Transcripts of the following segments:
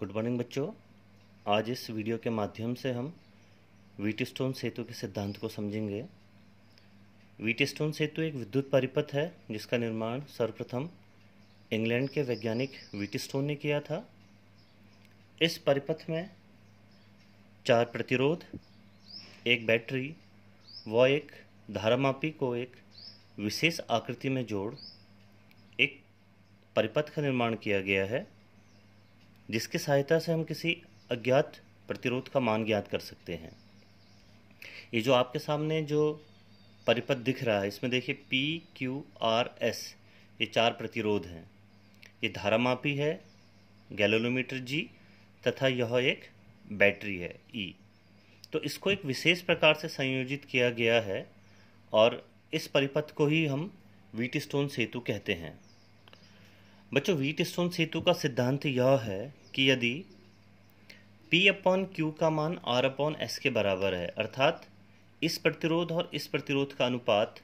Good morning बच्चों आज इस वीडियो के माध्यम से हम वीट स्टोन सेतु के सिद्धांत को समझेंगे वीट स्टोन सेतु एक विद्युत परिपथ है जिसका निर्माण सर्वप्रथम इंग्लैंड के वैज्ञानिक वीट स्टोन ने किया था इस परिपथ में चार प्रतिरोध एक बैटरी व एक धारामापी को एक विशेष आकृति में जोड़ एक परिपथ का निर्माण किया गया है जिसकी सहायता से हम किसी अज्ञात प्रतिरोध का मान ज्ञात कर सकते हैं ये जो आपके सामने जो परिपथ दिख रहा है इसमें देखिए पी क्यू आर एस ये चार प्रतिरोध हैं ये धारा मापी है गैलोमीटर जी तथा यह एक बैटरी है ई e। तो इसको एक विशेष प्रकार से संयोजित किया गया है और इस परिपथ को ही हम वीट स्टोन सेतु कहते हैं बच्चों व्हीट स्टोन सेतु का सिद्धांत यह है कि यदि पी अपॉन क्यू का मान आर अपॉन एस के बराबर है अर्थात इस प्रतिरोध और इस प्रतिरोध का अनुपात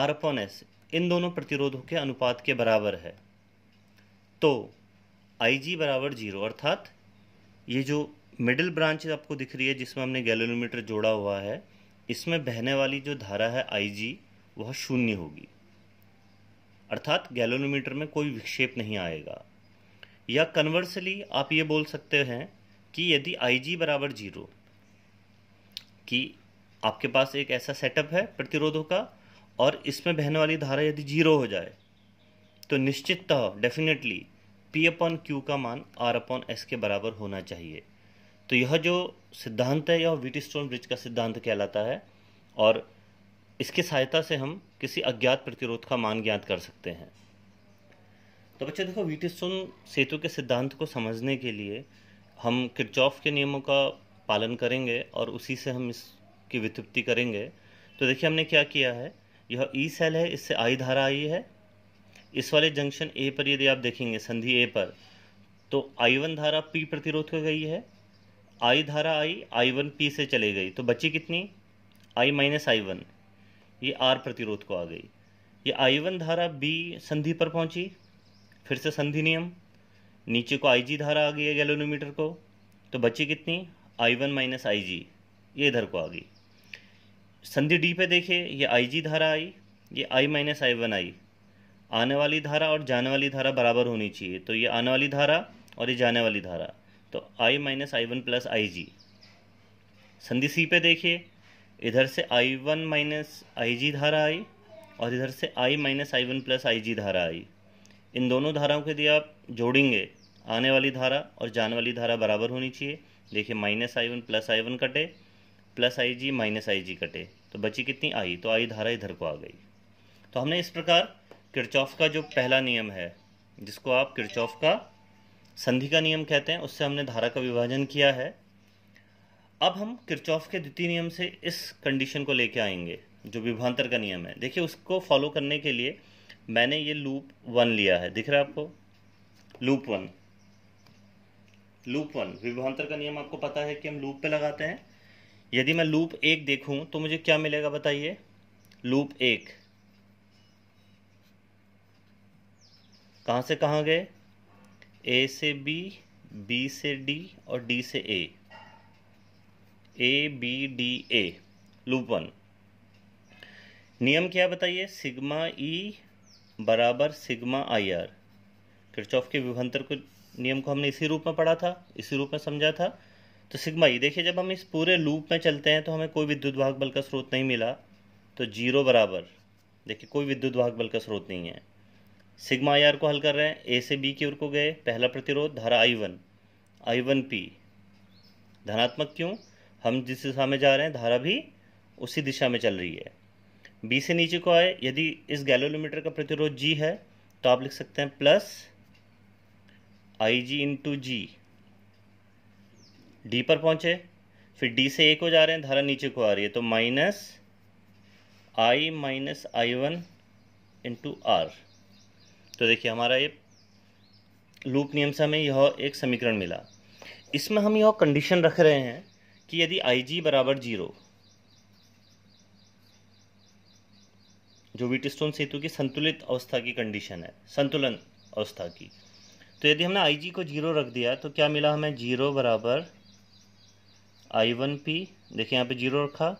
आर अपॉन एस इन दोनों प्रतिरोधों के अनुपात के बराबर है तो आई जी बराबर जीरो अर्थात ये जो मिडिल ब्रांच आपको दिख रही है जिसमें हमने गैलोमीटर जोड़ा हुआ है इसमें बहने वाली जो धारा है आई जी वह शून्य होगी अर्थात गैलोनोमीटर में कोई विक्षेप नहीं आएगा या कन्वर्सली आप ये बोल सकते हैं कि यदि आई जी बराबर जीरो कि आपके पास एक ऐसा सेटअप है प्रतिरोधों का और इसमें बहने वाली धारा यदि जीरो हो जाए तो निश्चिततः डेफिनेटली पी अपॉन क्यू का मान आर अपॉन एस के बराबर होना चाहिए तो यह जो सिद्धांत है यह वीटी स्टोन ब्रिज का सिद्धांत कहलाता है और इसकी सहायता से हम किसी अज्ञात प्रतिरोध का मान ज्ञात कर सकते हैं तो बच्चे देखो वीटिसन सेतु के सिद्धांत को समझने के लिए हम किचॉफ के नियमों का पालन करेंगे और उसी से हम इसकी वित्पत्ति करेंगे तो देखिए हमने क्या किया है यह ई e सेल है इससे आई धारा आई है इस वाले जंक्शन ए पर यदि आप देखेंगे संधि ए पर तो आई वन धारा पी प्रतिरोध को गई है आई धारा आई आई वन पी से चले गई तो बची कितनी आई माइनस आई वन ये आर प्रतिरोध को आ गई ये आई वन धारा बी संधि पर पहुंची फिर से संधि नियम नीचे को आई जी धारा आ गई है गैलोनोमीटर को तो बची कितनी आई वन माइनस आई जी ये इधर को आ गई संधि डी पे देखिए ये आई जी धारा आई ये आई माइनस आई वन आई आने वाली धारा और जाने वाली धारा बराबर होनी चाहिए तो ये आने वाली धारा और ये जाने वाली धारा तो I minus I one plus I G संधि सी पे देखिए इधर से आई वन माइनस आई जी धारा आई और इधर से I minus I one plus I G धारा आई इन दोनों धाराओं के यदि आप जोड़ेंगे आने वाली धारा और जाने वाली धारा बराबर होनी चाहिए देखिए minus I one plus I one कटे plus I G minus I G कटे तो बची कितनी आई तो आई धारा इधर को आ गई तो हमने इस प्रकार किरचौफ का जो पहला नियम है जिसको आप किरचौफ का संधि का नियम कहते हैं उससे हमने धारा का विभाजन किया है अब हम किरचॉफ के द्वितीय नियम से इस कंडीशन को लेके आएंगे जो विभांतर का नियम है देखिए उसको फॉलो करने के लिए मैंने ये लूप वन लिया है दिख रहा है आपको लूप वन लूप वन विभांतर का नियम आपको पता है कि हम लूप पे लगाते हैं यदि मैं लूप एक देखूं तो मुझे क्या मिलेगा बताइए लूप एक कहां से कहां गए ए से बी बी से डी और डी से A A B D A loop one नियम क्या बताइए सिग्मा ई e बराबर सिग्मा आई आर किरचॉफ के विभंतर को नियम को हमने इसी रूप में पढ़ा था इसी रूप में समझा था तो सिग्मा ई e, देखिए जब हम इस पूरे लूप में चलते हैं तो हमें कोई विद्युत भाग बल का स्रोत नहीं मिला तो जीरो बराबर देखिए कोई विद्युत भाग बल का स्रोत नहीं है सिग्मा आई आर को हल कर रहे हैं ए से बी की ओर को गए पहला प्रतिरोध धारा I one I one P धनात्मक क्यों हम जिस दिशा में जा रहे हैं धारा भी उसी दिशा में चल रही है बी से नीचे को आए यदि इस गैलोलोमीटर का प्रतिरोध जी है तो आप लिख सकते हैं plus I G into G D पर पहुंचे फिर डी से ए को जा रहे हैं धारा नीचे को आ रही है तो minus I minus I one into R तो देखिए हमारा ये लूप नियम से हमें यह एक समीकरण मिला इसमें हम यह कंडीशन रख रहे हैं कि यदि आई जी बराबर जीरो जो वीटस्टोन सेतु की संतुलित अवस्था की कंडीशन है संतुलन अवस्था की तो यदि हमने आई जी को जीरो रख दिया तो क्या मिला हमें जीरो बराबर आई वन पी देखिए यहाँ पे जीरो रखा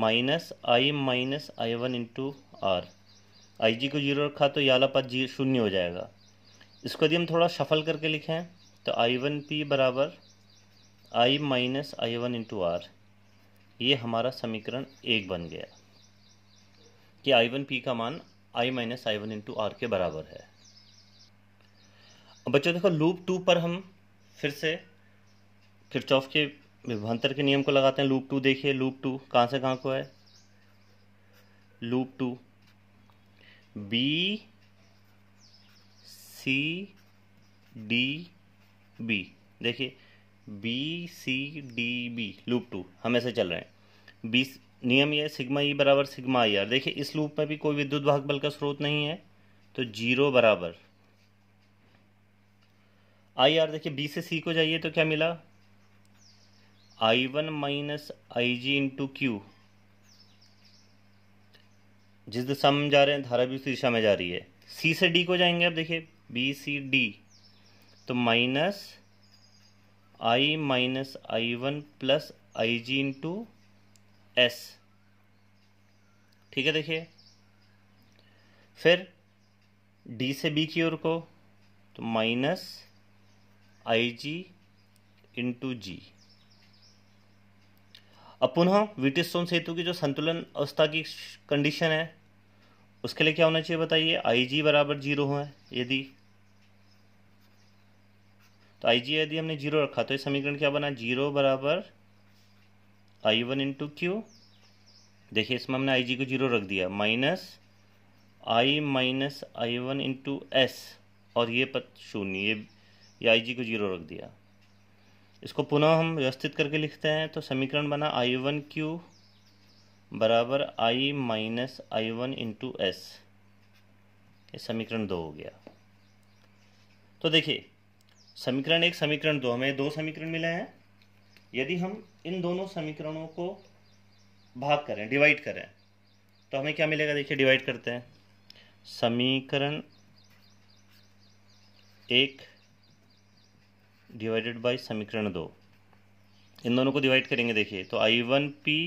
minus I minus I one into R I G को जीरो रखा तो ये आला पद जी शून्य हो जाएगा इसको यदि हम थोड़ा शफल करके लिखें तो आई वन पी बराबर I minus I one into R ये हमारा समीकरण एक बन गया कि आई वन पी का मान I minus I one into R के बराबर है अब बच्चों देखो लूप टू पर हम फिर से किरचॉफ के विभवांतर के नियम को लगाते हैं लूप टू देखिए लूप टू कहाँ से कहाँ को है loop two B C D B देखिए B C D B loop two हमेशा चल रहे हैं बी नियम ये सिग्मा ई e बराबर सिग्मा आई आर देखिए इस लूप में भी कोई विद्युत भाग बल का स्रोत नहीं है तो जीरो बराबर आई आर देखिए बी से सी को जाइए तो क्या मिला I one minus I G into Q जिस दिशा में जा रहे हैं धारा भी उस दिशा में जा रही है सी से डी को जाएंगे आप देखिए बी सी डी तो minus I minus I one plus I G into S ठीक है देखिए फिर डी से बी की ओर को तो माइनस आई जी इंटू जी अब पुनः विटिस्टोन सेतु की जो संतुलन अवस्था की कंडीशन है उसके लिए क्या होना चाहिए बताइए आई जी बराबर जीरो है यदि तो आई जी यदि हमने जीरो रखा तो ये समीकरण क्या बना जीरो बराबर आई वन इंटू क्यू देखिए इसमें हमने आई जी को जीरो रख दिया minus I minus I one into S और ये पद शून्य ये ये आई जी को जीरो रख दिया इसको पुनः हम व्यवस्थित करके लिखते हैं तो समीकरण बना आई वन क्यू बराबर I minus I one into S ये समीकरण दो हो गया तो देखिए समीकरण एक समीकरण दो हमें दो समीकरण मिले हैं यदि हम इन दोनों समीकरणों को भाग करें डिवाइड करें तो हमें क्या मिलेगा देखिए डिवाइड करते हैं समीकरण एक डिवाइडेड बाय समीकरण दो इन दोनों को डिवाइड करेंगे देखिए तो I one P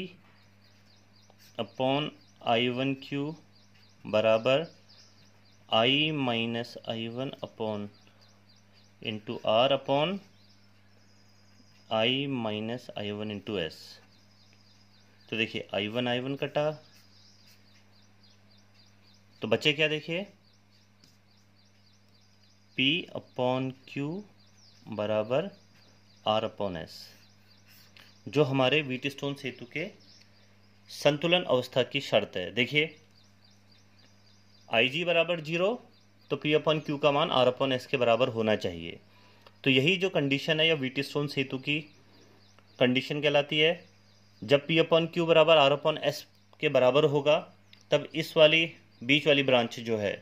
upon I one Q बराबर I minus I one upon into R upon I minus I one into S तो देखिए आई वन आई वन कटा तो बचे क्या देखिए पी अपॉन क्यू बराबर आर अपॉन एस जो हमारे वीट स्टोन सेतु के संतुलन अवस्था की शर्त है देखिए आई जी बराबर जीरो तो पी अपन क्यू का मान आर अपन एस के बराबर होना चाहिए तो यही जो कंडीशन है या वीटी स्टोन सेतु की कंडीशन कहलाती है जब पी अपन क्यू बराबर आर अपन एस के बराबर होगा तब इस वाली बीच वाली ब्रांच जो है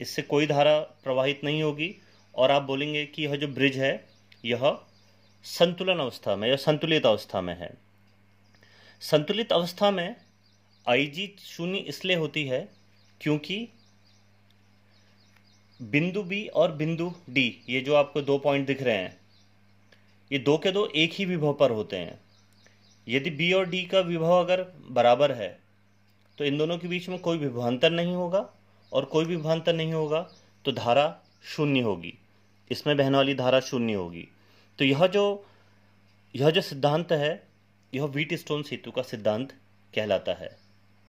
इससे कोई धारा प्रवाहित नहीं होगी और आप बोलेंगे कि यह जो ब्रिज है यह संतुलन अवस्था में या संतुलित अवस्था में है संतुलित अवस्था में आई जी शून्य इसलिए होती है क्योंकि बिंदु बी और बिंदु डी ये जो आपको दो पॉइंट दिख रहे हैं ये दो के दो एक ही विभव पर होते हैं यदि बी और डी का विभव अगर बराबर है तो इन दोनों के बीच में कोई विभवांतर नहीं होगा और कोई विभवांतर नहीं होगा तो धारा शून्य होगी इसमें बहने वाली धारा शून्य होगी तो यह जो यह जो सिद्धांत है यह व्हीट स्टोन सेतु का सिद्धांत कहलाता है